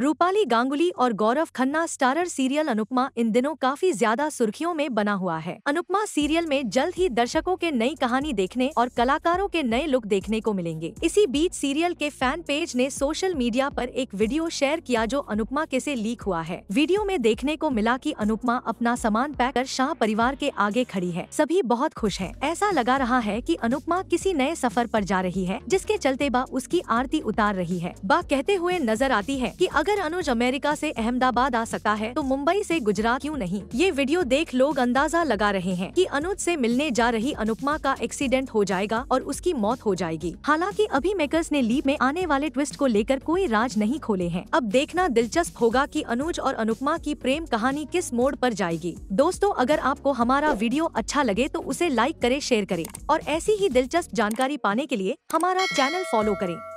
रूपाली गांगुली और Gaurav Khanna starrer serial Anupamaa इन दिनों काफी ज्यादा सुर्खियों में बना हुआ है अनुपमा सीरियल में जल्द ही दर्शकों के नई कहानी देखने और कलाकारों के नए लुक देखने को मिलेंगे इसी बीच सीरियल के फैन पेज ने सोशल मीडिया पर एक वीडियो शेयर किया जो अनुपमा के से लीक हुआ है वीडियो में देखने को मिला की अनुपमा अपना सामान पैक कर शाह परिवार के आगे खड़ी है सभी बहुत खुश है ऐसा लगा रहा है की अनुपमा किसी नए सफर आरोप जा रही है जिसके चलते बा उसकी आरती उतार रही है बा कहते हुए नजर आती है की अगर अगर अनुज अमेरिका से अहमदाबाद आ सकता है तो मुंबई से गुजरात क्यों नहीं ये वीडियो देख लोग अंदाजा लगा रहे हैं कि अनुज से मिलने जा रही अनुपमा का एक्सीडेंट हो जाएगा और उसकी मौत हो जाएगी हालांकि अभी मेकर्स ने लीप में आने वाले ट्विस्ट को लेकर कोई राज नहीं खोले हैं अब देखना दिलचस्प होगा की अनुज और अनुपमा की प्रेम कहानी किस मोड़ आरोप जाएगी दोस्तों अगर आपको हमारा वीडियो अच्छा लगे तो उसे लाइक करे शेयर करे और ऐसी ही दिलचस्प जानकारी पाने के लिए हमारा चैनल फॉलो करें